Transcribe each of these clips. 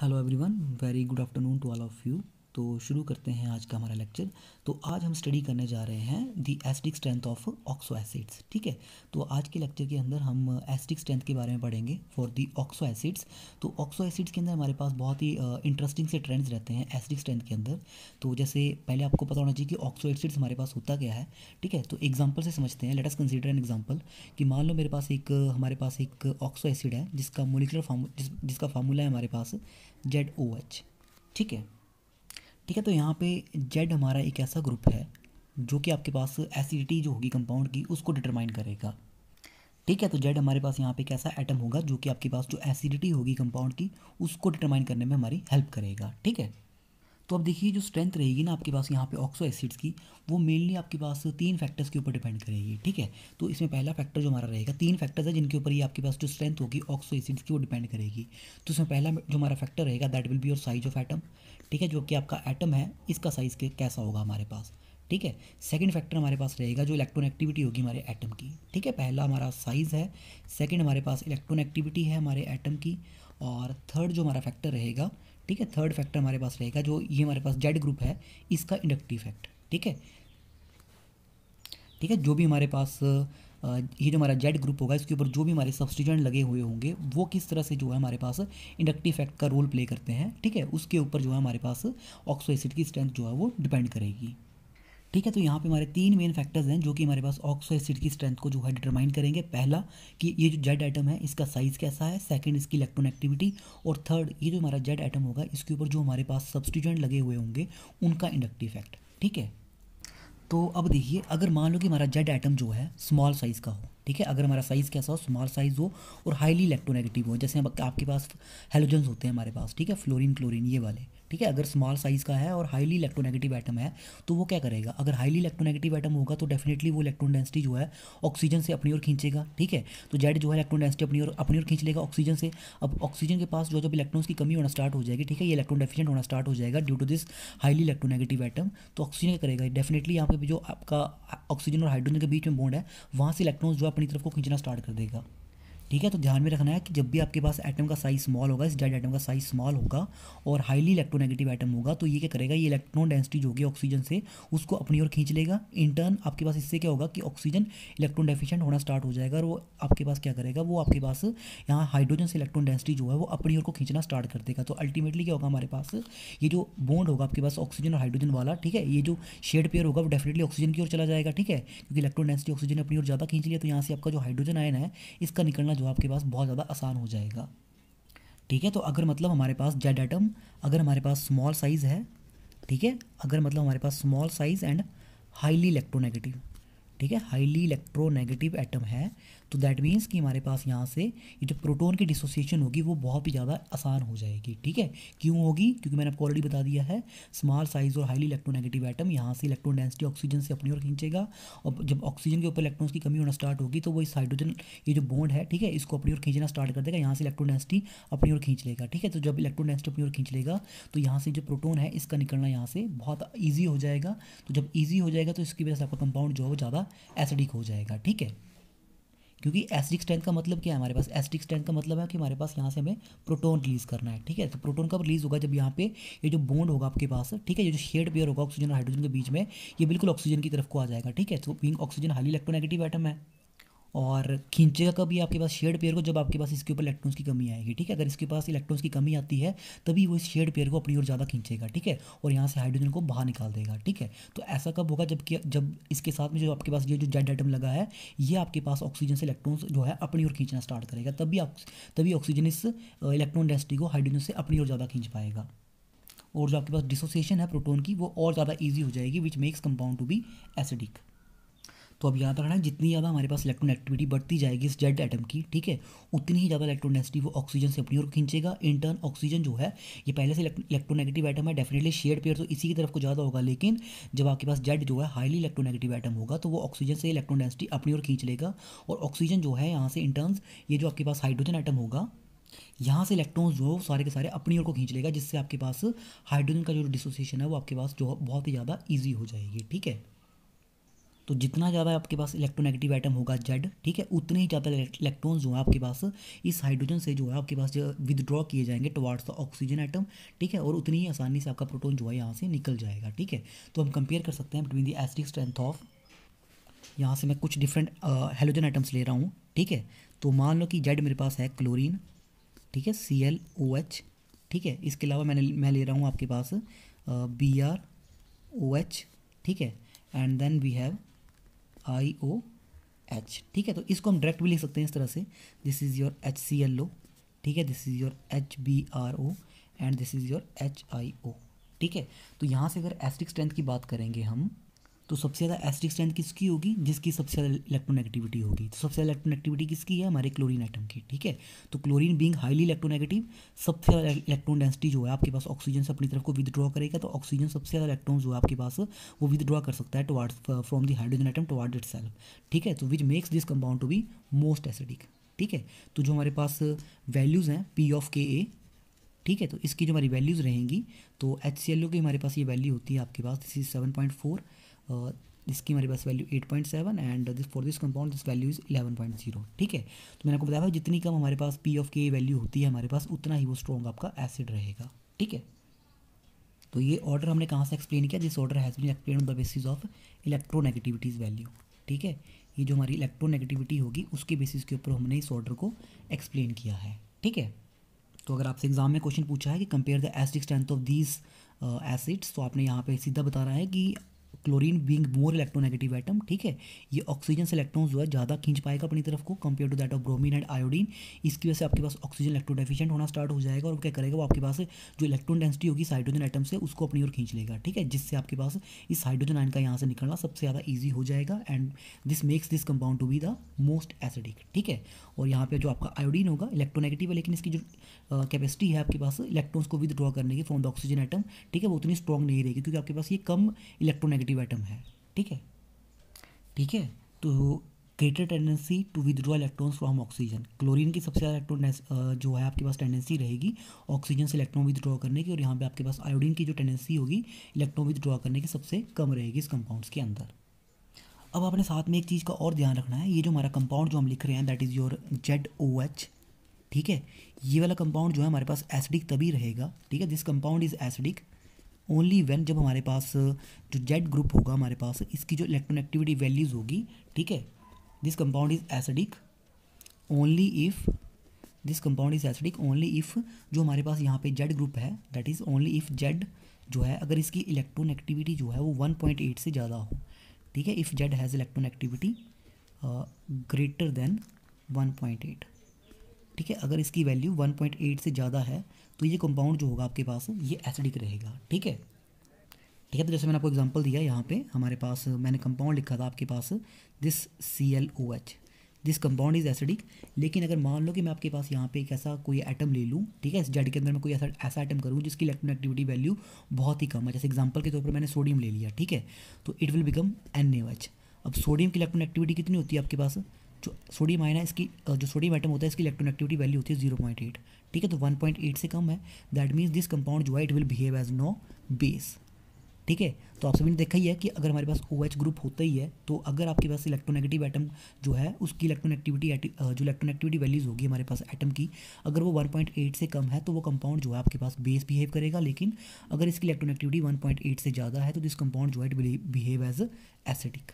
hello everyone very good afternoon to all of you तो शुरू करते हैं आज का हमारा लेक्चर तो आज हम स्टडी करने जा रहे हैं the acidic strength of oxo acids ठीक है तो आज के लेक्चर के अंदर हम एसिडिक स्ट्रेंथ के बारे में पढ़ेंगे फॉर दी ऑक्सो एसिड्स तो ऑक्सो एसिड्स के अंदर हमारे पास बहुत ही इंटरेस्टिंग से ट्रेंड्स रहते हैं एसिडिक स्ट्रेंथ के अंदर तो जैसे पहले आपको पता होना चाहिए कि ऑक्सो एसिड्स हमारे पास होता क्या है ठीक है तो एग्जाम्पल से समझते हैं लेटस कंसिडर एन एग्जाम्पल कि मान लो मेरे पास एक हमारे पास एक ऑक्सो एसिड है जिसका मोलिकुलर फार्मू जिस, जिसका फार्मूला है हमारे पास जेड ओ एच ठीक है ठीक है तो यहाँ पे जेड हमारा एक ऐसा ग्रुप है जो कि आपके पास एसिडिटी जो होगी कंपाउंड की उसको डिटरमाइन करेगा ठीक है तो जेड हमारे पास यहाँ पे एक ऐसा एटम होगा जो कि आपके पास जो एसिडिटी होगी कंपाउंड की उसको डिटरमाइन करने में हमारी हेल्प करेगा ठीक है तो अब देखिए जो स्ट्रेंथ रहेगी ना आपके पास यहाँ पे ऑक्सो एसिड्स की वो मेनली आपके पास तीन फैक्टर्स के ऊपर डिपेंड करेगी ठीक है तो इसमें पहला फैक्टर जो हमारा रहेगा तीन फैक्टर्स है जिनके ऊपर ये आपके पास जो स्ट्रेंथ होगी ऑक्सो एसिड्स की वो डिपेंड करेगी तो इसमें पहला जो हमारा फैक्टर रहेगा that will be your size of atom ठीक है जो कि आपका एटम है इसका साइज़ कैसा होगा हमारे पास ठीक है सेकंड फैक्टर हमारे पास रहेगा जो इलेक्ट्रॉन एक्टिविटी होगी हमारे एटम की ठीक है पहला हमारा साइज़ है सेकंड हमारे पास इलेक्ट्रॉन एक्टिविटी है हमारे एटम की और थर्ड जो हमारा फैक्टर रहेगा ठीक है थर्ड फैक्टर हमारे पास रहेगा जो ये हमारे पास जेड ग्रुप है इसका इंडक्टिव फैक्ट ठीक है ठीक है जो भी हमारे पास ये जो हमारा जेड ग्रुप होगा इसके ऊपर जो भी हमारे सब्सटीजेंट लगे हुए होंगे वो किस तरह से जो है हमारे पास इंडक्टिव फैक्ट का रोल प्ले करते हैं ठीक है उसके ऊपर जो है हमारे पास ऑक्सो एसिड की स्ट्रेंथ जो है वो डिपेंड करेगी ठीक है तो यहाँ पे हमारे तीन मेन फैक्टर्स हैं जो कि हमारे पास ऑक्सो एसिड की स्ट्रेंथ को जो है डिटरमाइन करेंगे पहला कि ये जो जेड आइटम है इसका साइज़ कैसा है सेकंड इसकी इलेक्ट्रॉन एक्टिविटी और थर्ड ये जो हमारा जेड आइटम होगा इसके ऊपर जो हमारे पास सब्सटीट्यूएंट लगे हुए होंगे उनका इंडक्टिव इफेक्ट ठीक है तो अब देखिए अगर मान लो कि हमारा जेड आइटम जो है स्मॉल साइज़ का हो ठीक है अगर हमारा साइज़ कैसा हो स्मॉल साइज़ हो और हाईली इलेक्ट्रोनेगेटिव हो जैसे आपके पास हेलोजन्स होते हैं हमारे पास ठीक है फ्लोरीन क्लोरीन ये वाले ठीक है अगर स्मॉल साइज़ का है और हाईली इलेक्ट्रोनेगेटिव आइटम है तो वो क्या करेगा अगर हाईली इलेक्ट्रोनेगेटिव आइटम होगा तो डेफिनेटली वो इलेक्ट्रॉन डेंसिटी जो है ऑक्सीजन से अपनी ओर खींचेगा ठीक है तो जेड जो है इलेक्ट्रॉन डेंसिटी अपनी ओर अपनी ओर खींच लेगा ऑक्सीजन से अब ऑक्सीजन के पास जो जब इलेक्ट्रॉन्स की कमी होना स्टार्ट हो जाएगी ठीक है ये इलेक्ट्रॉन डेफिशिएंट होना स्टार्ट हो जाएगा due to this highly electronegative atom तो ऑक्सीजन क्या करेगा डेफिनेटली यहाँ पे जो आपका ऑक्सीजन और हाइड्रोजन के बीच में बॉन्ड है वहाँ से इलेक्ट्रॉन जो अपनी तरफ को खींचना स्टार्ट कर देगा ठीक है तो ध्यान में रखना है कि जब भी आपके पास एटम का साइज स्मॉल होगा इस डेड एटम का साइज स्मॉल होगा और हाईली इलेक्ट्रोनेगेटिव एटम होगा तो ये क्या करेगा ये इलेक्ट्रॉन डेंसिटी जो होगी ऑक्सीजन से उसको अपनी ओर खींच लेगा इन टर्न आपके पास इससे क्या होगा कि ऑक्सीजन इलेक्ट्रॉन डेफिशिएंट होना स्टार्ट हो जाएगा और वो आपके पास क्या करेगा वो आपके पास यहाँ हाइड्रोजन से इलेक्ट्रॉन डेंसिटी जो है वो अपनी ओर को खींचना स्टार्ट कर देगा तो अल्टीमेटली क्या होगा हमारे पास ये जो बॉन्ड होगा आपके पास ऑक्सीजन और हाइड्रोजन वाला ठीक है ये जो शेड पेयर होगा वो डेफिनेटली ऑक्सीजन की ओर चला जाएगा ठीक है क्योंकि इलेक्ट्रॉन डेंसिटी ऑक्सीजन अपनी ओर ज़्यादा खींच लिया तो यहाँ से आपका जो हाइड्रोजन आयन है इसका निकलना जो आपके पास बहुत ज़्यादा आसान हो जाएगा ठीक है तो अगर मतलब हमारे पास जेड एटम अगर हमारे पास स्मॉल साइज़ है ठीक है अगर मतलब हमारे पास small size and highly electronegative ठीक है हाईली इलेक्ट्रोनेगेटिव एटम है तो दैट मीन्स कि हमारे पास यहाँ से ये जो प्रोटोन की डिसोसिएशन होगी वो बहुत ही ज़्यादा आसान हो जाएगी ठीक है क्यों होगी क्योंकि मैंने आपको ऑलरेडी बता दिया है स्मॉल साइज और हाईली इलेक्ट्रोनेगेटिव एटम यहाँ से इलेक्ट्रॉन डेंसिटी ऑक्सीजन से अपनी ओर खींचेगा और जब ऑक्सीजन के ऊपर इलेक्ट्रॉन्स की कमी होना स्टार्ट होगी तो वो इस हाइड्रोजन ये जो बॉन्ड है ठीक है इसको अपनी ओर खींचना स्टार्ट कर देगा यहाँ से इलेक्ट्रॉन डेंसिटी अपनी ओर खींच लेगा ठीक है तो जब इलेक्ट्रॉन डेंसिटी अपनी ओर खींच लेगा तो यहाँ से जो प्रोटोन है इसका निकलना यहाँ से बहुत ईजी हो जाएगा तो जब ईजी हो जाएगा तो इसकी वजह से आपका कंपाउंड जो है वो ज़्यादा एसिडिक हो जाएगा ठीक है क्योंकि एसिडिक स्ट्रेंथ का मतलब क्या है हमारे पास एसिडिक स्ट्रेंथ का मतलब है कि हमारे पास यहाँ से हमें प्रोटोन रिलीज करना है ठीक है तो प्रोटोन कब रिलीज होगा जब यहाँ पे ये जो बॉन्ड होगा आपके पास ठीक है ये जो शेड पेयर होगा ऑक्सीजन और हाइड्रोजन के बीच में ये बिल्कुल ऑक्सीजन की तरफ को आ जाएगा ठीक है तो being oxygen highly electronegative atom है और खींचेगा कभी आपके पास शेड पेयर को जब आपके पास इसके ऊपर इलेक्ट्रॉन्स की कमी आएगी ठीक है अगर इसके पास इलेक्ट्रॉन्स की कमी आती है तभी वो इस शेड पेयर को अपनी ओर ज़्यादा खींचेगा ठीक है और यहाँ से हाइड्रोजन को बाहर निकाल देगा ठीक है तो ऐसा कब होगा जबकि जब इसके साथ में जो आपके पास ये जो जेड आइटम लगा है ये आपके पास ऑक्सीजन से इलेक्ट्रॉन्स जो है अपनी ओर खींचना स्टार्ट करेगा तभी तभी ऑक्सीजन इस इलेक्ट्रॉन डेंसिटी को हाइड्रोजन से अपनी ओर ज़्यादा खींच पाएगा और जो आपके पास डिसोसिएशन है प्रोटोन की वो और ज़्यादा ईजी हो जाएगी which makes compound to be acidic तो अब याद रखना है जितनी ज़्यादा हमारे पास इलेक्ट्रॉन एक्टिविटी बढ़ती जाएगी इस जेड एटम की ठीक है उतनी ही ज़्यादा डेंसिटी वो ऑक्सीजन से अपनी ओर खींचेगा इन टर्न ऑक्सीजन जो है ये पहले से इलेक्ट्रोनेगेटिव आइटम है डेफिनेटली शेयर पेयर तो इसी की तरफ को ज़्यादा होगा लेकिन जब आपके पास जेड जो है हाईली इलेक्ट्रोनेगेटिव आइटम होगा तो वो ऑक्सीजन से डेंसिटी अपनी ओर खींच लेगा और ऑक्सीजन जो है यहाँ से इंटर्न ये जो आपके पास हाइड्रोजन आइटम होगा यहाँ से इलेक्ट्रॉन्स जो सारे के सारे अपनी ओर को खींच लेगा जिससे आपके पास हाइड्रोजन का जो डिसोसिएशन है वो आपके पास जो बहुत ही ज़्यादा ईजी हो जाएगी ठीक है तो जितना ज़्यादा आपके पास इलेक्ट्रोनेगेटिव आइटम होगा जेड ठीक है उतने ही ज़्यादा इलेक्ट्रॉन जो है आपके पास इस हाइड्रोजन से जो है आपके पास विदड्रॉ किए जाएंगे टुवार्ड्स द ऑक्सीजन आइटम ठीक है और उतनी ही आसानी से आपका प्रोटोन जो है यहाँ से निकल जाएगा ठीक है तो हम कंपेयर कर सकते हैं between the acidic strength of यहाँ से मैं कुछ डिफरेंट हेलोजन आइटम्स ले रहा हूँ ठीक है तो मान लो कि जेड मेरे पास है क्लोरीन ठीक है सी एल ओ एच ठीक है इसके अलावा मैंने मैं ले रहा हूँ आपके पास बी आर ओ एच ठीक है and then we have I O H ठीक है तो इसको हम डायरेक्ट भी लिख सकते हैं इस तरह से this is your H C L O ठीक है this is your H B R O and this is your H I O ठीक है तो यहाँ से अगर एस्टिक स्ट्रेंथ की बात करेंगे हम तो सबसे ज़्यादा एसिडिक स्ट्रेंथ किसकी होगी जिसकी सबसे ज़्यादा इलेक्ट्रोनेगेटिविटी होगी तो सबसे ज़्यादा इलेक्ट्रोनेगेटिविटी किसकी है हमारे क्लोरीन आइटम की ठीक है तो क्लोरीन बींग हाईली इलेक्ट्रोनेगेटिव सबसे ज़्यादा इलेक्ट्रॉन डेंसिटी जो है आपके पास ऑक्सीजन से अपनी तरफ को विदड्रॉ करेगा तो ऑक्सीजन सबसे ज़्यादा इलेक्ट्रॉन जो है आपके पास वो विदड्रॉ कर सकता है toward from the hydrogen atom toward it ठीक है तो which makes this compound to be most acidic ठीक है तो जो हमारे पास वैल्यूज़ हैं पी ऑफ के ए ठीक है तो इसकी जो हमारी वैल्यूज़ रहेंगी तो एच सी एल ओ की हमारे पास ये वैल्यू होती है आपके पास this is seven point four this uh, जिसकी हमारे पास value 8.7 and this for this compound this value is 11.0 ठीक है तो मैंने आपको बताया जितनी कम हमारे पास पी ऑफ के वैल्यू होती है हमारे पास उतना ही वो स्ट्रॉन्ग आपका एसिड रहेगा ठीक है तो ये ऑर्डर हमने कहाँ से एक्सप्लेन किया this order has been explain the basis of electronegativities value ठीक है ये जो हमारी इलेक्ट्रोनेगेटिविटी होगी उसके बेसिस के ऊपर हमने इस ऑर्डर को एक्सप्लेन किया है ठीक है तो अगर आपसे एग्जाम में क्वेश्चन पूछा है कि compare the acid strength of these acids तो आपने यहाँ पे सीधा बता रहा है कि chlorine being more electronegative atom ठीक है ये ऑक्सीजन से इलेक्ट्रॉन जो है ज़्यादा खींच पाएगा अपनी तरफ को compare to that of bromine and iodine इसकी वजह से आपके पास ऑक्सीजन इलेक्ट्रो होना स्टार्ट हो जाएगा और क्या करेगा वो आपके पास जो इलेक्ट्रॉन डेंसिटी होगी हाइड्रोजन आइटम से उसको अपनी ओर खींच लेगा ठीक है जिससे आपके पास इस हाइड्रोजन आइन का यहाँ से निकलना सबसे ज़्यादा ईजी हो जाएगा and this makes this compound to be the most acidic ठीक है और यहाँ पे जो आपका आयोडीन होगा इलेक्ट्रोनेगेटिव है लेकिन इसकी जो कैपेसिटी है आपके पास इलेक्ट्रॉन्स को विदड्रॉ करने की फ्रॉम द ऑक्सीजन आइटम ठीक है वो उतनी स्ट्रॉन्ग नहीं रहेगी क्योंकि आपके पास ये कम इलेक्ट्रोनेगेटिव आइटम है ठीक है ठीक है तो greater tendency to withdraw electrons from oxygen chlorine की सबसे ज़्यादा इलेक्ट्रॉन जो है आपके पास टेंडेंसी रहेगी ऑक्सीजन से इलेक्ट्रॉन विदड्रॉ करने की और यहाँ पे आपके पास आयोडीन की जो टेंडेंसी होगी इलेक्ट्रॉन विदड्रॉ करने की सबसे कम रहेगी इस कंपाउंड्स के अंदर अब आपने साथ में एक चीज़ का और ध्यान रखना है ये जो हमारा कंपाउंड जो हम लिख रहे हैं that is your Z O H ठीक है ये वाला कंपाउंड जो है हमारे पास एसिडिक तभी रहेगा ठीक है this compound is acidic only when जब हमारे पास जो जेड ग्रुप होगा हमारे पास इसकी जो एक्टिविटी वैल्यूज़ होगी ठीक है this compound is acidic only if this compound is acidic only if जो हमारे पास यहाँ पे जेड ग्रुप है that is only if Z जो है अगर इसकी एक्टिविटी जो है वो 1.8 से ज़्यादा हो ठीक है if Z has electron activity greater than 1.8 ठीक है अगर इसकी वैल्यू 1.8 से ज़्यादा है तो ये कंपाउंड जो होगा आपके पास ये एसिडिक रहेगा ठीक है ठीक है तो जैसे मैंने आपको एग्जांपल दिया यहाँ पे हमारे पास मैंने कंपाउंड लिखा था आपके पास this C L O H this compound is acidic लेकिन अगर मान लो कि मैं आपके पास यहाँ पे एक ऐसा कोई आइटम ले लूँ ठीक है जेड के अंदर मैं कोई ऐसा ऐसा आइटम करूँ जिसकी इलेक्ट्रॉन एक्टिविटी वैल्यू बहुत ही कम है जैसे एग्जाम्पल के तौर पर मैंने सोडियम ले लिया ठीक है तो इट विल बिकम एन अब सोडियम की इलेक्ट्रॉन एक्टिविटी कितनी होती है आपके पास जो सोडियम आयन है इसकी जो सोडियम आइटम होता है इसकी इलेक्ट्रॉन एक्टिविटी वैल्यू होती है जीरो पॉइंट एट ठीक है तो वन पॉइंट एट से कम है दैट मीन्स दिस कंपाउंड जो है it will behave as no base ठीक है तो आप सभी ने देखा ही है कि अगर हमारे पास ओ OH ग्रुप होता ही है तो अगर आपके पास इलेक्ट्रोनेगेटिव आइटम जो है उसकी इलेक्ट्रोनेगेटिविटी जो इलेक्ट्रोनेगेटिविटी वैल्यूज़ होगी हमारे पास आइटम की अगर वो 1.8 से कम है तो वो कंपाउंड जो है आपके पास बेस बिहेव करेगा लेकिन अगर इसकी इलेक्ट्रोनेगेटिविटी 1.8 से ज़्यादा है तो दिस कंपाउंड जो है बिहेव एज एसिडिक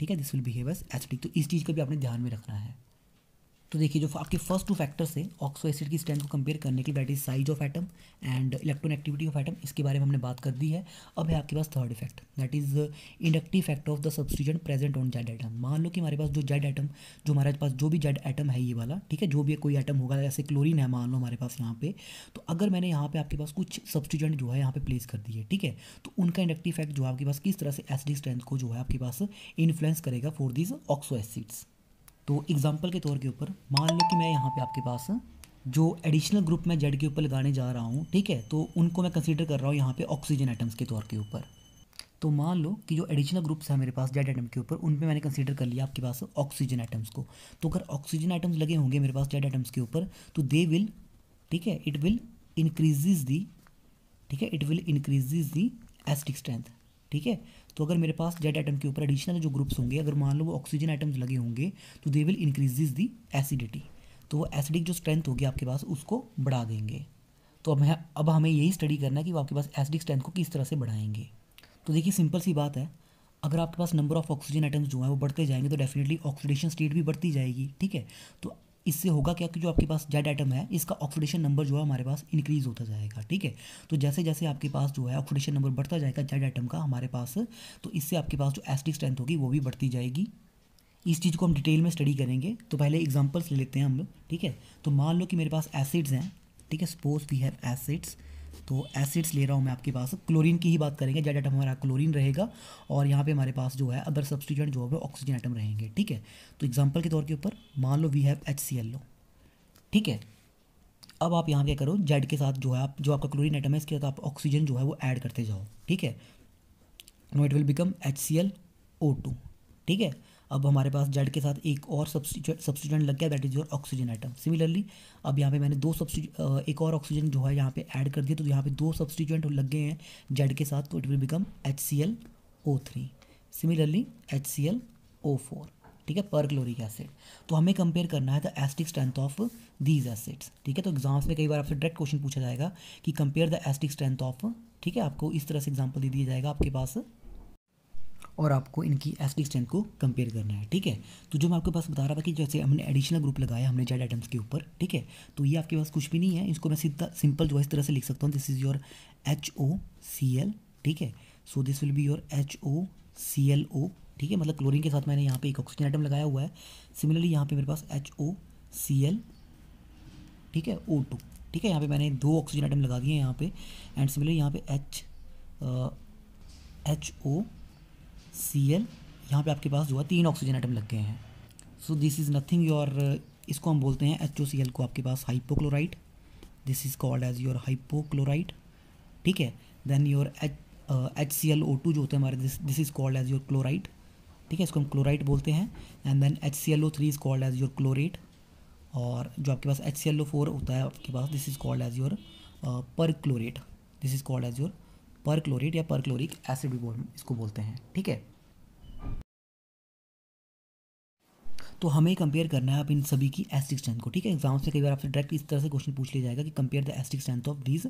ठीक है this will behave as acidic तो इस चीज़ का भी आपने ध्यान में रखना है तो देखिए जो आपके फर्स्ट टू फैक्टर्स है ऑक्सो एसिड की स्ट्रेंथ को कंपेयर करने के लिए that is size of atom and electron activity of atom इसके बारे में हमने बात कर दी है अब है आपके पास third effect that is inductive factor of the substituent present on Z atom मान लो कि हमारे पास जो जेड एटम जो हमारे पास जो भी जेड एटम है ये वाला ठीक है जो भी कोई एटम होगा जैसे क्लोरीन है मान लो हमारे पास यहाँ पे तो अगर मैंने यहाँ पे आपके पास कुछ सब्सिडेंट जो है यहाँ पे प्लेस कर दिए ठीक है तो उनका इंडक्टिव फैक्ट जो आपके पास किस तरह से एसिडिक स्ट्रेंथ को जो है आपके पास इन्फ्लुएंस करेगा फॉर दीज ऑक्सो एसिड्स तो एग्ज़ाम्पल के तौर के ऊपर मान लो कि मैं यहाँ पे आपके पास जो एडिशनल ग्रुप मैं जेड के ऊपर लगाने जा रहा हूँ ठीक है तो उनको मैं कंसीडर कर रहा हूँ यहाँ पे ऑक्सीजन आइटम्स के तौर के ऊपर तो मान लो कि जो एडिशनल ग्रुप्स हैं मेरे पास जेड आइटम के ऊपर उन पर मैंने कंसीडर कर लिया आपके पास ऑक्सीजन आइटम्स को तो अगर ऑक्सीजन आइटम्स लगे होंगे मेरे पास जेड आइटम्स के ऊपर तो दे विल ठीक है इट विल इंक्रीजेज दी ठीक है it will increases the acidic strength ठीक है तो अगर मेरे पास जेड आइटम के ऊपर एडिशनल जो ग्रुप्स होंगे अगर मान लो वो ऑक्सीजन आइटम्स लगे होंगे तो they will increases the acidity तो वो एसिडिक जो स्ट्रेंथ होगी आपके पास उसको बढ़ा देंगे तो अब अब हमें यही स्टडी करना है कि वो आपके पास एसिडिक स्ट्रेंथ को किस तरह से बढ़ाएंगे तो देखिए सिंपल सी बात है अगर आपके पास नंबर ऑफ ऑक्सीजन आइटम्स जो हैं वो बढ़ते जाएंगे तो डेफिनेटली ऑक्सीडेशन स्टेट भी बढ़ती जाएगी ठीक है तो इससे होगा क्या कि जो आपके पास जेड आइटम है इसका ऑक्सीडेशन नंबर जो है हमारे पास इंक्रीज़ होता जाएगा ठीक है तो जैसे जैसे आपके पास जो है ऑक्सीडेशन नंबर बढ़ता जाएगा जेड आइटम का हमारे पास तो इससे आपके पास जो एसिडिक स्ट्रेंथ होगी वो भी बढ़ती जाएगी इस चीज़ को हम डिटेल में स्टडी करेंगे तो पहले एग्जाम्पल्स ले लेते हैं हम लोग ठीक है तो मान लो कि मेरे पास एसिड्स हैं ठीक है सपोज वी हैव एसिड्स तो एसिड्स ले रहा हूँ मैं आपके पास क्लोरीन की ही बात करेंगे जेड आइटम हमारा क्लोरीन रहेगा और यहाँ पे हमारे पास जो है अदर सब्सटीट्यूंट जो है ऑक्सीजन आइटम रहेंगे ठीक है तो एग्जाम्पल के तौर के ऊपर मान लो we have H C L लो ठीक है अब आप यहाँ क्या करो जेड के साथ जो है आप जो आपका क्लोरीन आइटम है इसके साथ आप ऑक्सीजन जो है वो ऐड करते जाओ ठीक है no it will become H C L O two ठीक है अब हमारे पास जेड के साथ एक और सब्सटीट्यूट लग गया that is your oxygen atom similarly अब यहाँ पे मैंने दो सब्सटीट्यू एक और ऑक्सीजन जो है यहाँ पे ऐड कर दिया तो यहाँ पे दो सब्सटीट्यूट लग गए हैं जेड के साथ तो it will become H C L O three similarly H C L O four ठीक है पर क्लोरिक एसिड तो हमें कंपेयर करना है the acidic strength of these acids ठीक है तो एग्जाम्स में कई बार आपसे डायरेक्ट क्वेश्चन पूछा जाएगा कि compare the acidic strength of ठीक है आपको इस तरह से एग्जाम्पल दे दिया जाएगा आपके पास और आपको इनकी डी स्ट्रेंथ को कंपेयर करना है ठीक है तो जो मैं आपके पास बता रहा था कि जैसे हमने एडिशनल ग्रुप लगाया हमने जेड आइटम्स के ऊपर ठीक है तो ये आपके पास कुछ भी नहीं है इसको मैं सीधा सिंपल जो है इस तरह से लिख सकता हूँ this is your H O C L ठीक है so this will be your H O C L O ठीक है मतलब क्लोरिन के साथ मैंने यहाँ पे एक ऑक्सीजन आइटम लगाया हुआ है सिमिलरली यहाँ पे मेरे पास एच ओ सी एल ठीक है ओ टू ठीक है यहाँ पे मैंने दो ऑक्सीजन आइटम लगा दिए हैं यहाँ पे एंड सिमिलरली यहाँ पे H H O C L यहाँ पर आपके पास जो है तीन ऑक्सीजन आइटम लग गए हैं so this is nothing your इसको हम बोलते हैं एच ओ सी एल को आपके पास hypochlorite this is called as your hypochlorite ठीक है then your H H C L O two जो होते हैं हमारे this is called as your chlorite ठीक है इसको हम क्लोराइट बोलते हैं and then H C L O three is called as your chlorate और जो आपके पास H C L O four होता है आपके पास this is called as your पर chlorate this is called as your perchlorate या परक्लोरिक एसिड भी बोल इसको बोलते हैं ठीक है तो हमें कंपेयर करना है अब इन सभी की एस्टिक स्ट्रेंथ को ठीक है एग्जाम से कई बार आपसे डायरेक्ट इस तरह से क्वेश्चन पूछ लिया जाएगा कि compare the acidic strength of these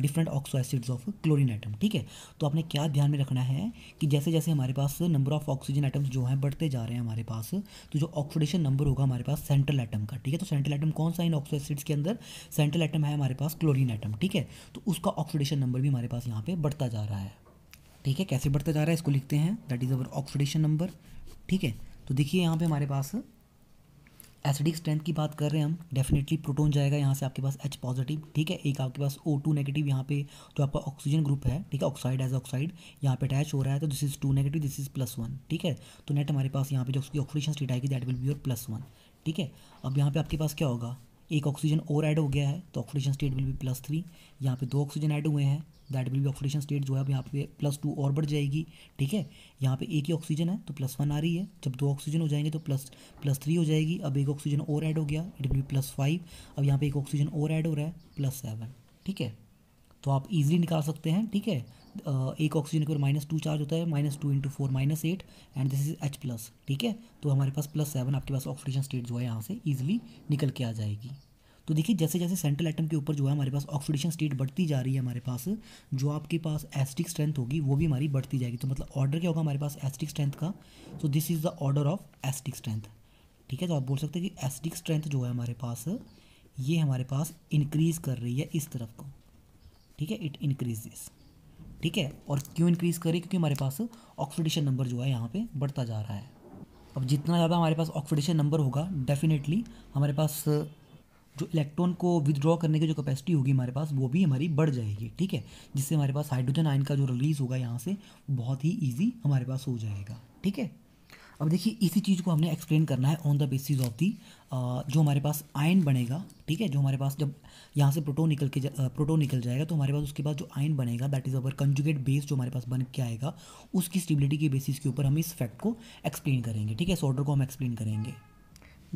different oxo acids of chlorine atom ठीक है तो आपने क्या ध्यान में रखना है कि जैसे जैसे हमारे पास नंबर ऑफ ऑक्सीजन आइटम्स जो हैं बढ़ते जा रहे हैं हमारे पास तो जो ऑक्सीडेशन नंबर होगा हमारे पास सेंट्रल आइटम का ठीक है तो सेंट्रल आइटम कौन सा इन ऑक्सो एसिड्स के अंदर सेंट्रल आइटम है हमारे पास क्लोरीन आइटम ठीक है तो उसका ऑक्सीडेशन नंबर भी हमारे पास यहाँ पे बढ़ता जा रहा है ठीक है कैसे बढ़ता जा रहा है इसको लिखते हैं that is our oxidation number ठीक है तो देखिए यहाँ पे हमारे पास एसिडिक स्ट्रेंथ की बात कर रहे हैं हम डेफिनेटली प्रोटोन जाएगा यहाँ से आपके पास एच पॉजिटिव ठीक है एक आपके पास ओ टू नेगेटिव यहाँ पे जो आपका ऑक्सीजन ग्रुप है ठीक है ऑक्साइड एज ऑक्साइड यहाँ पे अटैच हो रहा है तो this is two negative this is plus one ठीक है तो नेट हमारे पास यहाँ पे जो उसकी ऑक्सीजन स्टेट आएगी that will be your plus one ठीक है अब यहाँ पे आपके पास क्या होगा एक ऑक्सीजन और ऐड हो गया है तो oxygen state will be plus three यहाँ पे दो ऑक्सीजन ऐड हुए हैं that will be oxidation state जो है अब यहाँ पे प्लस टू और बढ़ जाएगी ठीक है यहाँ पे एक ही ऑक्सीजन है तो प्लस वन आ रही है जब दो ऑक्सीजन हो जाएंगे तो प्लस प्लस थ्री हो जाएगी अब एक ऑक्सीजन और ऐड हो गया इट विल प्लस फाइव अब यहाँ पे एक ऑक्सीजन और ऐड हो रहा है प्लस सेवन ठीक है तो आप इजीली निकाल सकते हैं ठीक है एक ऑक्सीजन के ऊपर माइनस टू चार्ज होता है minus two into four minus eight and this is H plus ठीक है तो हमारे पास प्लस सेवन आपके पास ऑक्सीजन स्टेट जो है यहाँ से ईजिली निकल के आ जाएगी तो देखिए जैसे जैसे सेंट्रल एटम के ऊपर जो है हमारे पास ऑक्सीडेशन स्टेट बढ़ती जा रही है हमारे पास जो आपके पास एस्टिक स्ट्रेंथ होगी वो भी हमारी बढ़ती जाएगी तो मतलब ऑर्डर क्या होगा हमारे पास एस्टिक स्ट्रेंथ का so this is the order of acidic strength ठीक है तो आप बोल सकते हैं कि एस्टिक स्ट्रेंथ जो है हमारे पास ये हमारे पास इंक्रीज़ कर रही है इस तरफ को ठीक है इट इंक्रीजेस ठीक है और क्यों इंक्रीज़ कर रही है क्योंकि हमारे पास ऑक्सीडेशन नंबर जो है यहाँ पे बढ़ता जा रहा है अब जितना ज़्यादा हमारे पास ऑक्सीडेशन नंबर होगा डेफिनेटली हमारे पास जो इलेक्ट्रॉन को विदड्रॉ करने की जो कैपेसिटी होगी हमारे पास वो भी हमारी बढ़ जाएगी ठीक है जिससे हमारे पास हाइड्रोजन आयन का जो रिलीज़ होगा यहाँ से बहुत ही ईजी हमारे पास हो जाएगा ठीक है अब देखिए इसी चीज़ को हमने एक्सप्लेन करना है on the basis of the जो हमारे पास आयन बनेगा ठीक है जो हमारे पास जब यहाँ से प्रोटो निकल के प्रोटो निकल जाएगा तो हमारे पास उसके पास जो आयन बनेगा that is our conjugate base जो हमारे पास बन के आएगा उसकी स्टेबिलिटी के बेसिस के ऊपर हम इस फैक्ट को एक्सप्लेन करेंगे ठीक है इस ऑर्डर को हम एक्सप्लेन करेंगे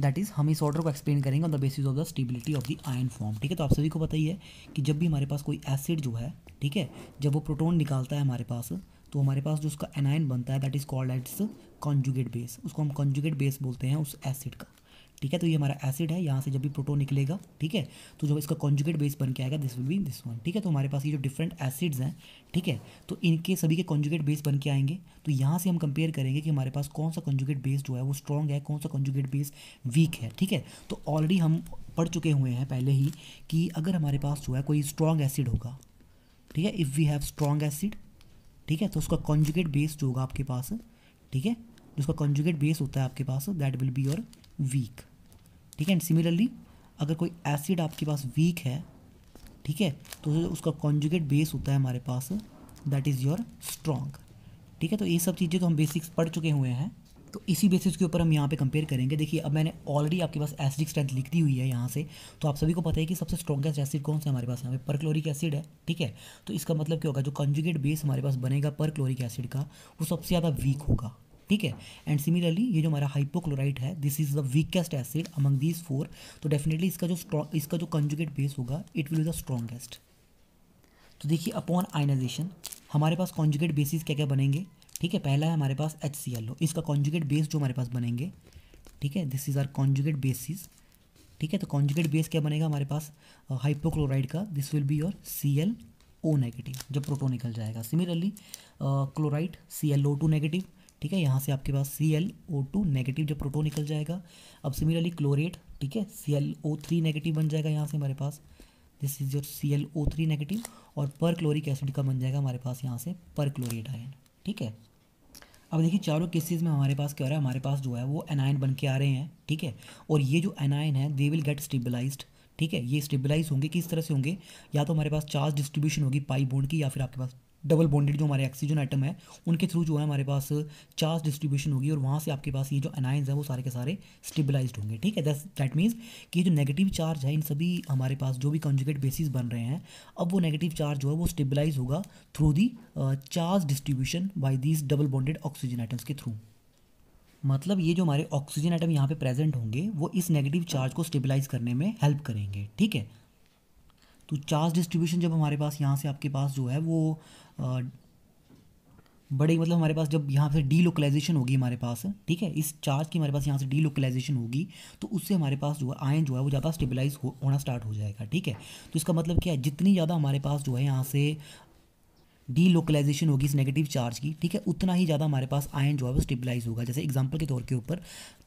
दैट इज़ हम इस ऑर्डर को एक्सप्लेन करेंगे on the basis of the stability of the ion form ठीक है तो आप सभी को पता ही है कि जब भी हमारे पास कोई एसिड जो है ठीक है जब वो प्रोटोन निकालता है हमारे पास तो हमारे पास जो उसका एनायन बनता है that is called its conjugate base उसको हम कॉन्जुगेट बेस बोलते हैं उस एसिड का ठीक है तो ये हमारा एसिड है यहाँ से जब भी प्रोटोन निकलेगा ठीक है तो जब इसका कॉन्जुगेट बेस बन के आएगा this will be this one ठीक है तो हमारे पास ये जो डिफरेंट एसिड्स हैं ठीक है तो इनके सभी के कॉन्जुगेट बेस बन के आएंगे तो यहाँ से हम कंपेयर करेंगे कि हमारे पास कौन सा कॉन्जुगेट बेस जो है वो स्ट्रॉन्ग है कौन सा कॉन्जुगेट बेस वीक है ठीक है तो ऑलरेडी हम पढ़ चुके हुए हैं पहले ही कि अगर हमारे पास जो है कोई स्ट्रॉन्ग एसिड होगा ठीक है if we have strong acid ठीक है तो उसका कॉन्जुगेट बेस जो होगा आपके पास ठीक है उसका कॉन्जुगेट बेस होता है आपके पास that will be your weak ठीक है एंड सिमिलरली अगर कोई एसिड आपके पास वीक है ठीक है तो उसका कॉन्जुगेट बेस होता है हमारे पास दैट इज़ योर स्ट्रॉन्ग ठीक है तो ये सब चीज़ें तो हम बेसिक्स पढ़ चुके हुए हैं तो इसी बेसिस के ऊपर हम यहाँ पे कंपेयर करेंगे देखिए अब मैंने ऑलरेडी आपके पास एसिडिक स्ट्रेंथ लिख दी हुई है यहाँ से तो आप सभी को पता है कि सबसे स्ट्रॉगेस्ट एसिड कौन सा हमारे पास यहाँ पे परक्लोरिक एसिड है ठीक है तो इसका मतलब क्या होगा जो कंजुगेट बेस हमारे पास बनेगा परक्लोरिक एसिड का वो सबसे ज़्यादा वीक होगा ठीक है एंड सिमिलरली ये जो हमारा हाइपोक्लोराइड है this is the weakest acid among these four तो डेफिनेटली इसका जो स्ट्रॉ इसका जो कंजुगेट बेस होगा इट विल द स्ट्रॉन्गेस्ट तो देखिए अपॉन आयनाइजेशन हमारे पास कॉन्जुगेट बेसिस क्या क्या बनेंगे ठीक है पहला है हमारे पास एच सी एल ओ इसका कॉन्जुगेट बेस जो हमारे पास बनेंगे ठीक है this is our conjugate bases ठीक है तो कॉन्जुगेट बेस क्या बनेगा हमारे पास हाइपोक्लोराइड का this will be your C L O negative जब प्रोटो निकल जाएगा similarly chloride C L O two negative ठीक है यहाँ से आपके पास C L O two negative जब प्रोटो निकल जाएगा अब सिमिलरली क्लोरेट ठीक है C L O three negative बन जाएगा यहाँ से हमारे पास this is your C L O three negative और पर क्लोरिक एसिड का बन जाएगा हमारे पास यहाँ से पर क्लोरेट आयन ठीक है अब देखिए चारों केसेस में हमारे पास क्या हो रहा है हमारे पास जो है वो एनायन बन के आ रहे हैं ठीक है और ये जो एनायन है दे विल गेट स्टेबलाइज्ड ठीक है ये स्टेबलाइज होंगे किस तरह से होंगे या तो हमारे पास चार्ज डिस्ट्रीब्यूशन होगी पाई बोर्ड की या फिर आपके पास डबल बॉन्डेड जो हमारे ऑक्सीजन आइटम है उनके थ्रू जो है हमारे पास चार्ज डिस्ट्रीब्यूशन होगी और वहाँ से आपके पास ये जो अनायंस है वो सारे के सारे स्टेबलाइज होंगे ठीक है दैट दैट मीन्स कि जो नेगेटिव चार्ज है इन सभी हमारे पास जो भी कंजुगेट बेसिस बन रहे हैं अब वो नेगेटिव चार्ज जो है वो स्टेबलाइज होगा through the charge distribution by these double bonded oxygen atoms के थ्रू मतलब ये जो हमारे ऑक्सीजन आइटम यहाँ पे प्रेजेंट होंगे वो इस नेगेटिव चार्ज को स्टेबलाइज करने में हेल्प करेंगे ठीक है तो चार्ज डिस्ट्रीब्यूशन जब हमारे पास यहाँ से आपके पास जो है वो बड़े मतलब हमारे पास जब यहाँ से डी लोकलाइजेशन होगी हमारे पास ठीक है इस चार्ज की हमारे पास यहाँ से डी लोकलाइजेशन होगी तो उससे हमारे पास जो है आयन जो है वो ज़्यादा स्टेबलाइज हो, होना स्टार्ट हो जाएगा ठीक है तो इसका मतलब क्या है जितनी ज़्यादा हमारे पास जो है यहाँ से डी लोकलाइजेशन होगी इस नेगेटिव चार्ज की ठीक है उतना ही ज़्यादा हमारे पास आयन जो है वो स्टेबलाइज होगा जैसे एग्जाम्पल के तौर के ऊपर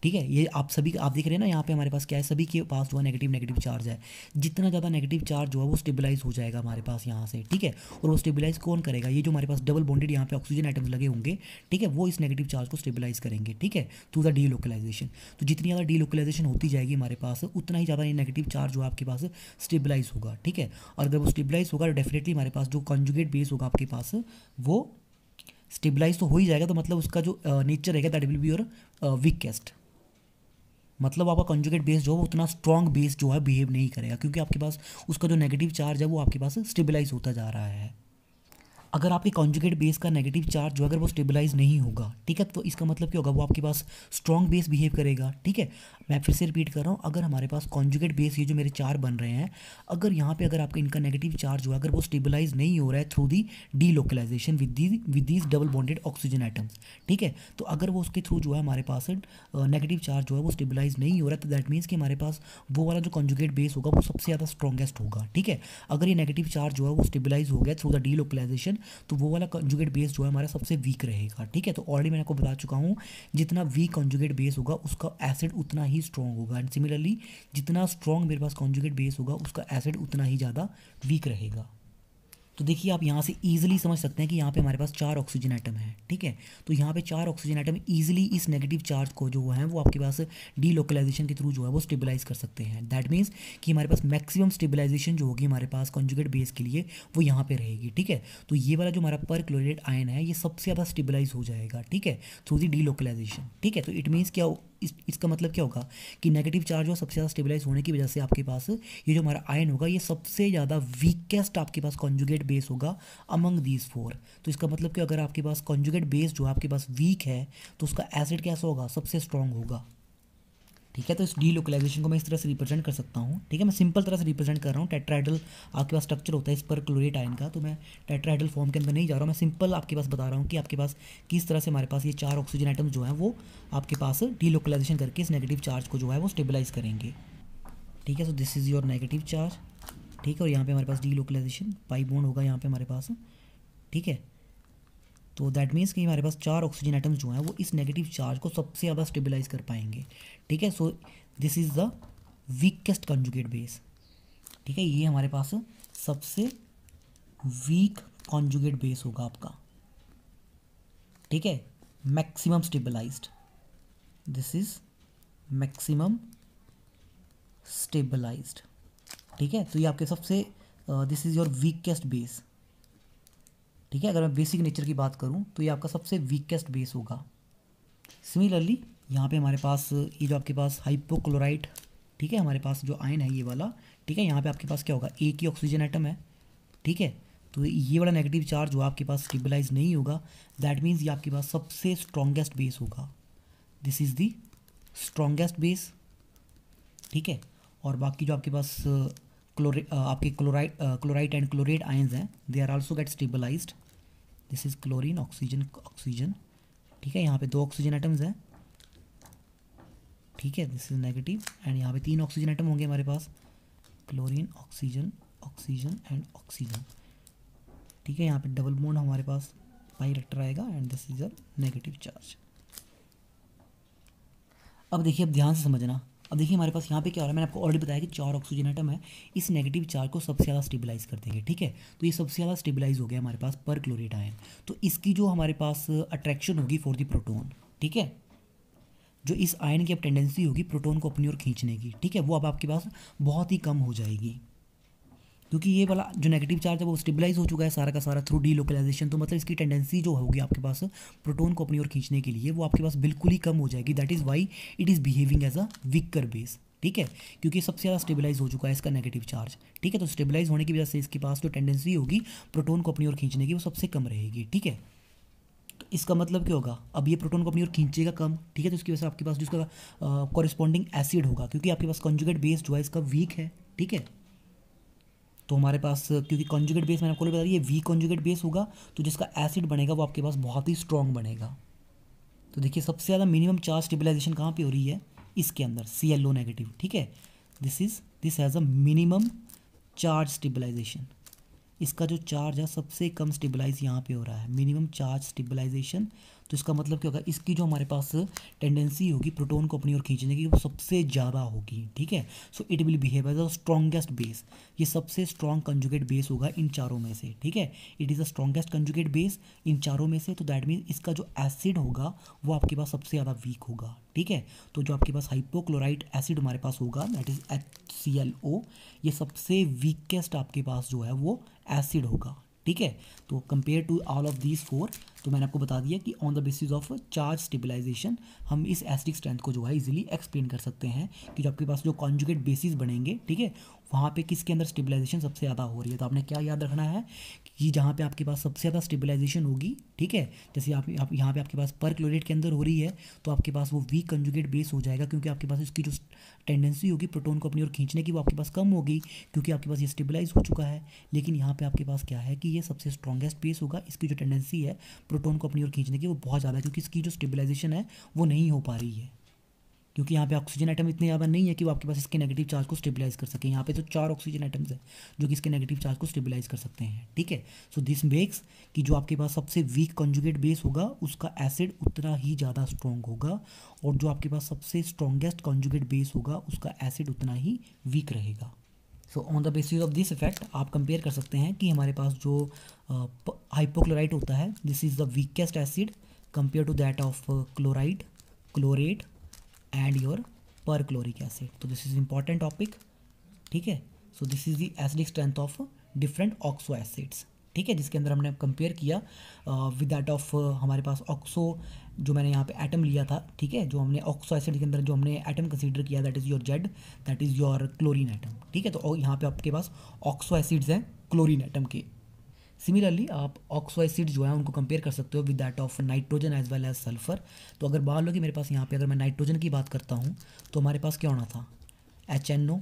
ठीक है ये आप सभी आप देख रहे हैं ना यहाँ पे हमारे पास क्या है सभी के पास जो है नेगेटिव नेगेटिव चार्ज है जितना ज़्यादा नेगेटिव चार्ज जो है वो स्टेबलाइज हो जाएगा हमारे पास यहाँ से ठीक है और वो स्टेबलाइज कौन करेगा ये जो हमारे पास डबल बॉन्डेड यहाँ पे ऑक्सीजन आइटम्स लगे होंगे ठीक है वो इस नेगेटिव चार्ज को स्टेबलाइज करेंगे ठीक है थ्रू द डी तो जितनी ज़्यादा डी लोकलाइजेशन होती जाएगी हमारे पास उतना ही ज़्यादा ये नेगेटिव चार्ज जो आपके पास स्टेबलाइज होगा ठीक है और अगर वो स्टेबलाइज होगा तो डेफिनेटली हमारे पास जो कॉन्जुगेट बेस होगा आपके पास वो स्टेबलाइज तो हो ही जाएगा तो मतलब उसका जो नेचर रहेगा that will be your weakest मतलब आपका कंजुगेट बेस जो है उतना स्ट्रॉन्ग बेस जो है बिहेव नहीं करेगा क्योंकि आपके पास उसका जो नेगेटिव चार्ज है वो आपके पास स्टेबलाइज होता जा रहा है अगर आपके कॉन्जुगेट बेस का नेगेटिव चार्ज जो अगर वो स्टेबलाइज नहीं होगा ठीक है तो इसका मतलब क्या होगा वो आपके पास स्ट्रॉन्ग बेस बिहेव करेगा ठीक है मैं फिर से रिपीट कर रहा हूँ अगर हमारे पास कॉन्जुगेट बेस ये जो मेरे चार बन रहे हैं अगर यहाँ पे अगर आपका इनका नेगेटिव चार्ज हुआ अगर वो स्टेबलाइज नहीं हो रहा है through the delocalization with the with these double bonded oxygen atoms ठीक है तो अगर वो उसके थ्रू जो है हमारे पास नेगेटिव चार्ज जो है वो स्टेबलाइज नहीं हो रहा है तो दैट मीन्स कि हमारे पास वो वाला जो कॉन्जुगेट बेस होगा वो सबसे ज़्यादा स्ट्रॉगेस्ट होगा ठीक है अगर ये नेगेटिव चार्ज जो है वो स्टेबलाइज हो गया थ्रू द डी लोकलाइजेशन तो वो वाला कॉन्जुगेट बेस जो है हमारा सबसे वीक रहेगा ठीक है तो ऑलरेडी मैंने आपको बता चुका हूँ जितना वीक कॉन्जुगेट बेस होगा उसका एसिड उतना ही ही स्ट्रॉन्ग होगा एंड सिमिलरली जितना स्ट्रॉन्ग मेरे पास कॉन्जुगेट बेस होगा उसका एसिड उतना ही ज़्यादा वीक रहेगा तो देखिए आप यहाँ से ईजिली समझ सकते हैं कि यहाँ पे हमारे पास चार ऑक्सीजन आइटम है ठीक है तो यहाँ पे चार ऑक्सीजन आइटम ईजिली इस नेगेटिव चार्ज को जो है वो आपके पास डीलोकलाइजेशन के थ्रू जो है वो स्टेबलाइज कर सकते हैं दैट मीन्स कि हमारे पास मैक्सिमम स्टेबलाइजेशन जो होगी हमारे पास कॉन्जुगेट बेस के लिए वो यहाँ पर रहेगी ठीक है तो ये वाला जो हमारा पर क्लोरेट आयन है ये सबसे ज़्यादा स्टेबलाइज हो जाएगा ठीक है थ्रू दी डीलोकलाइजेशन ठीक है तो इट मीन्स क्या इस इसका मतलब क्या होगा कि नेगेटिव चार्ज हो सबसे ज़्यादा स्टेबलाइज होने की वजह से आपके पास ये जो हमारा आयन होगा ये सबसे ज़्यादा वीकेस्ट आपके पास कॉन्जुगेट बेस होगा अमंग दीज फोर तो इसका मतलब कि अगर आपके पास कॉन्जुगेट बेस जो आपके पास वीक है तो उसका एसिड कैसा होगा सबसे स्ट्रॉन्ग होगा ठीक है तो इस डी लोकलाइजेशन को मैं इस तरह से रिप्रेजेंट कर सकता हूँ ठीक है मैं सिंपल तरह से रिप्रेजेंट कर रहा हूँ टेट्राइडल आपके पास स्ट्रक्चर होता है इस पर क्लोरेट आयन का तो मैं टेट्राइडल फॉर्म के अंदर नहीं जा रहा हूँ मैं सिंपल आपके पास बता रहा हूँ कि आपके पास किस तरह से हमारे पास ये चार ऑक्सीजन आइटम जो है वो आपके पास डी लोकलाइजेशन करके इस नेगेटिव चार्ज को जो है वो स्टेबलाइज करेंगे ठीक है so this is your negative charge ठीक है और यहाँ पे हमारे पास डी लोकलाइजेशन पाई बोन होगा यहाँ पर हमारे पास ठीक है तो दैट मीन्स कि हमारे पास चार ऑक्सीजन आइटम्स जो हैं वो इस नेगेटिव चार्ज को सबसे ज़्यादा स्टेबलाइज कर पाएंगे ठीक है so this is the weakest conjugate base ठीक है ये हमारे पास सबसे वीक कॉन्जुगेट बेस होगा आपका ठीक है maximum stabilized this is maximum stabilized ठीक है तो ये आपके सबसे this is your weakest base ठीक है अगर मैं बेसिक नेचर की बात करूँ तो ये आपका सबसे वीकेस्ट बेस होगा सिमिलरली यहाँ पे हमारे पास ये जो आपके पास हाइपोक्लोराइड ठीक है हमारे पास जो आयन है ये वाला ठीक है यहाँ पे आपके पास क्या होगा एक ही ऑक्सीजन आइटम है ठीक है तो ये वाला नेगेटिव चार्ज वो आपके पास स्टेबलाइज नहीं होगा दैट मीन्स ये आपके पास सबसे स्ट्रॉन्गेस्ट बेस होगा this is the strongest base ठीक है और बाकी जो आपके पास क्लोरे uh, uh, आपके chloride chloride and chlorate ions हैं they are also get stabilized this is chlorine oxygen oxygen ठीक है यहाँ पे दो ऑक्सीजन आइटम्स हैं ठीक है दिस इज़ नेगेटिव एंड यहाँ पे तीन ऑक्सीजन आइटम होंगे हमारे पास chlorine oxygen oxygen and oxygen ठीक है यहाँ पे डबल बोन हमारे पास पाई इलेक्टर आएगा and this is a negative charge अब देखिए अब ध्यान से समझना अब देखिए हमारे पास यहाँ पे क्या हो रहा है मैंने आपको ऑलरेडी बताया कि चार ऑक्सीजन आइटम है इस नेगेटिव चार को सबसे ज़्यादा स्टेबलाइज कर देंगे ठीक है तो ये सबसे ज़्यादा स्टेबलाइज हो गया हमारे पास पर क्लोरेट आयन तो इसकी जो हमारे पास अट्रैक्शन होगी फॉर दी प्रोटोन ठीक है जो इस आयन की अब टेंडेंसी होगी प्रोटोन को अपनी ओर खींचने की ठीक है वो अब आपके पास बहुत ही कम हो जाएगी क्योंकि ये वाला जो नेगेटिव चार्ज है वो स्टेबलाइज हो चुका है सारा का सारा थ्रू डी लोकलाइजेशन तो मतलब इसकी टेंडेंसी जो होगी आपके पास प्रोटोन को अपनी ओर खींचने के लिए वो आपके पास बिल्कुल ही कम हो जाएगी that is why it is behaving as a weaker base ठीक है क्योंकि सबसे ज़्यादा स्टेबलाइज हो चुका है इसका नेगेटिव चार्ज ठीक है तो स्टेबलाइज होने की वजह से इसके पास जो टेंडेंसी होगी प्रोटोन को अपनी ओर खींचने की वो सबसे कम रहेगी ठीक है तो इसका मतलब क्या होगा अब ये प्रोटोन को अपनी ओर खींचेगा कम ठीक है तो इसकी वजह से आपके पास जिसका इसका कॉरिस्पॉन्डिंग एसिड होगा क्योंकि आपके पास कंजुगेट बेस जो है इसका वीक है ठीक है तो हमारे पास क्योंकि कॉन्जुगेट बेस मैंने आपको बता दिया वी कॉन्जुगेट बेस होगा तो जिसका एसिड बनेगा वो आपके पास बहुत ही स्ट्रॉन्ग बनेगा तो देखिए सबसे ज़्यादा मिनिमम चार्ज स्टेबिलाइजेशन कहाँ पे हो रही है इसके अंदर सी एल ओ नेगेटिव ठीक है this is this has a minimum charge stabilization इसका जो चार्ज है सबसे कम स्टेबलाइज यहाँ पे हो रहा है मिनिमम चार्ज स्टेबलाइजेशन तो इसका मतलब क्या होगा इसकी जो हमारे पास टेंडेंसी होगी प्रोटोन को अपनी ओर खींचने की वो सबसे ज़्यादा होगी ठीक है so it will behave as a strongest base ये सबसे स्ट्रॉन्ग कंजुगेट बेस होगा इन चारों में से ठीक है it is the strongest conjugate base इन चारों में से तो दैट मीन इसका जो एसिड होगा वो आपके पास सबसे ज़्यादा वीक होगा ठीक है तो जो आपके पास हाइपोक्लोराइड एसिड हमारे पास होगा that is H C L O ये सबसे वीकेस्ट आपके पास जो है वो एसिड होगा ठीक है तो compare to all of these four तो मैंने आपको बता दिया कि on the basis of charge stabilization हम इस एस्टिक स्ट्रेंथ को जो है इजीली एक्सप्लेन कर सकते हैं कि जो आपके पास जो कॉन्जुगेट बेसिस बनेंगे ठीक है वहाँ पे किसके अंदर स्टेबलाइजेशन सबसे ज़्यादा हो रही है तो आपने क्या याद रखना है कि जहाँ पे आपके पास सबसे ज़्यादा स्टेबलाइजेशन होगी ठीक है जैसे आप, आप यहाँ पे आपके पास पर क्लोरेट के अंदर हो रही है तो आपके पास वो वीक कंजुगेट बेस हो जाएगा क्योंकि आपके पास इसकी जो टेंडेंसी होगी प्रोटोन को अपनी ओर खींचने की वो आपके पास कम होगी क्योंकि आपके पास ये स्टेबलाइज हो चुका है लेकिन यहाँ पर आपके पास क्या है कि ये सबसे स्ट्रॉगेस्ट बेस होगा इसकी जो टेंडेंसी है प्रोटोन को अपनी ओर खींचने की वो बहुत ज़्यादा है क्योंकि इसकी जो स्टेबलाइजेशन है वो नहीं हो पा रही है क्योंकि यहाँ पे ऑक्सीजन आइटम इतने ज़्यादा नहीं है कि वो आपके पास इसके नेगेटिव चार्ज को स्टेबलाइज कर सके यहाँ पे तो चार ऑक्सीजन आइटम्स हैं जो कि इसके नेगेटिव चार्ज को स्टेबलाइज कर सकते हैं ठीक है सो दिस मेक्स कि जो आपके पास सबसे वीक कंजुगेट बेस होगा उसका एसिड उतना ही ज़्यादा स्ट्रॉन्ग होगा और जो आपके पास सबसे स्ट्रॉन्गेस्ट कॉन्जुगेट बेस होगा उसका एसिड उतना ही वीक रहेगा so on the basis of this effect आप कंपेयर कर सकते हैं कि हमारे पास जो हाइपोक्लोराइट होता है this is the weakest acid compare to that of chloride chlorate and your perchloric acid तो दिस इज इंपॉर्टेंट टॉपिक ठीक है so this is the acidic strength of different oxo acids ठीक है जिसके अंदर हमने कंपेयर किया विद दैट ऑफ हमारे पास ऑक्सो जो मैंने यहाँ पे एटम लिया था ठीक है जो हमने ऑक्सो एसिड के अंदर जो हमने एटम कंसीडर किया that is your Z that is your chlorine atom ठीक है तो यहाँ पे आपके पास ऑक्सो एसिड्स हैं क्लोरीन एटम के सिमिलरली आप ऑक्सोइसिड जो है उनको कंपेयर कर सकते हो with that of nitrogen as well as sulphur तो अगर बाहर लो कि मेरे पास यहाँ पे अगर मैं नाइट्रोजन की बात करता हूँ तो हमारे पास क्या होना था एच एन ओ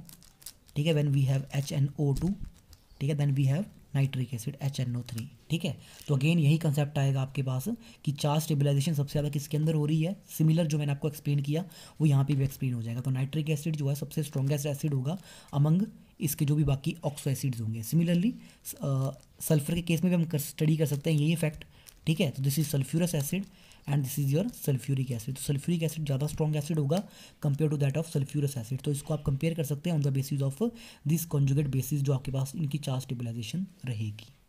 ठीक है when we have H N O two ठीक है then we have nitric acid H N O three ठीक है तो अगेन यही कंसेप्ट आएगा आपके पास कि चार स्टेबिलाइजेशन सबसे ज़्यादा किसके अंदर हो रही है सिमिलर जो मैंने आपको एक्सप्लेन किया वो यहाँ पे भी एक्सप्लेन हो जाएगा तो नाइट्रिक एसिड जो है सबसे स्ट्रॉगेस्ट एसिड होगा अमंग इसके जो भी बाकी ऑक्सो एसिड्स होंगे सिमिलरली सल्फर uh, के केस में भी हम स्टडी कर सकते हैं यही इफेक्ट ठीक है तो this is sulphurous acid and this is your sulphuric acid तो सल्फ्यूरिक एसिड ज़्यादा स्ट्रॉन्ग एसिड होगा compare to that of sulphurous acid तो इसको आप कंपेयर कर सकते हैं on the basis of this conjugate bases जो आपके पास इनकी चार स्टेबिलाइजेशन रहेगी